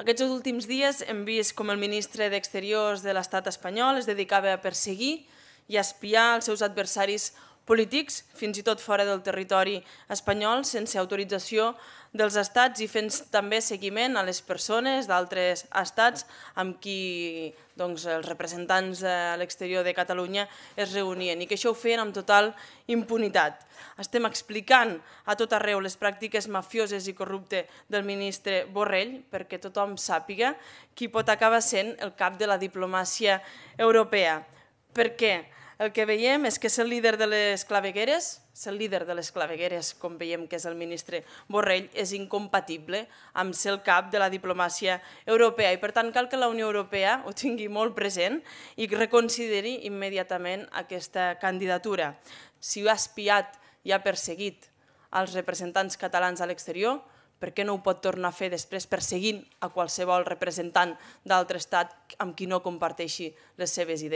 Aquests últims dies hem vist com el ministre d'Exteriors de l'estat espanyol es dedicava a perseguir i a espiar els seus adversaris polítics, fins i tot fora del territori espanyol, sense autorització dels estats i fent també seguiment a les persones d'altres estats amb qui doncs, els representants eh, a l'exterior de Catalunya es reunien i que això ho feien amb total impunitat. Estem explicant a tot arreu les pràctiques mafioses i corrupte del ministre Borrell perquè tothom sàpiga qui pot acabar sent el cap de la diplomàcia europea. Per què? Perquè el que veiem és que és el líder de les clavegueres, és el líder de les clavegueres, com veiem que és el ministre Borrell, és incompatible amb ser el cap de la diplomàcia europea i per tant cal que la Unió Europea ho tingui molt present i reconsideri immediatament aquesta candidatura. Si ho ha espiat i ha perseguit als representants catalans a l'exterior, per què no ho pot tornar a fer després perseguint a qualsevol representant d'altre estat amb qui no comparteixi les seves idees?